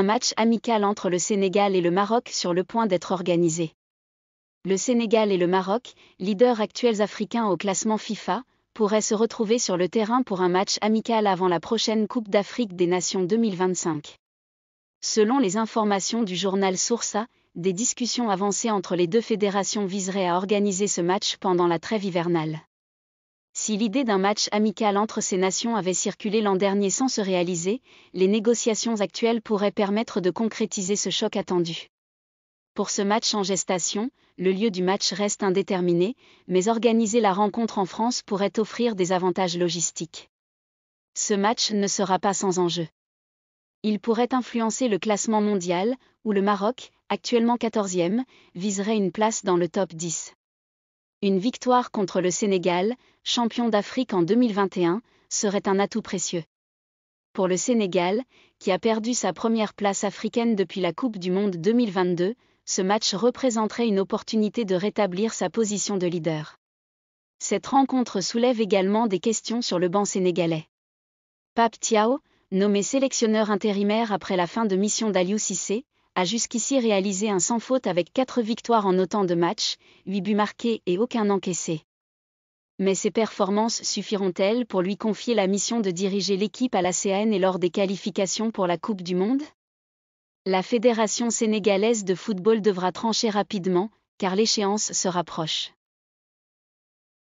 un match amical entre le Sénégal et le Maroc sur le point d'être organisé. Le Sénégal et le Maroc, leaders actuels africains au classement FIFA, pourraient se retrouver sur le terrain pour un match amical avant la prochaine Coupe d'Afrique des Nations 2025. Selon les informations du journal Soursa, des discussions avancées entre les deux fédérations viseraient à organiser ce match pendant la trêve hivernale. Si l'idée d'un match amical entre ces nations avait circulé l'an dernier sans se réaliser, les négociations actuelles pourraient permettre de concrétiser ce choc attendu. Pour ce match en gestation, le lieu du match reste indéterminé, mais organiser la rencontre en France pourrait offrir des avantages logistiques. Ce match ne sera pas sans enjeu. Il pourrait influencer le classement mondial, où le Maroc, actuellement 14e, viserait une place dans le top 10. Une victoire contre le Sénégal, champion d'Afrique en 2021, serait un atout précieux. Pour le Sénégal, qui a perdu sa première place africaine depuis la Coupe du Monde 2022, ce match représenterait une opportunité de rétablir sa position de leader. Cette rencontre soulève également des questions sur le banc sénégalais. Pape Thiao, nommé sélectionneur intérimaire après la fin de mission d'Aliou Cissé, a jusqu'ici réalisé un sans faute avec 4 victoires en autant de matchs, huit buts marqués et aucun encaissé. Mais ces performances suffiront-elles pour lui confier la mission de diriger l'équipe à la CN et lors des qualifications pour la Coupe du Monde La Fédération sénégalaise de football devra trancher rapidement, car l'échéance se rapproche.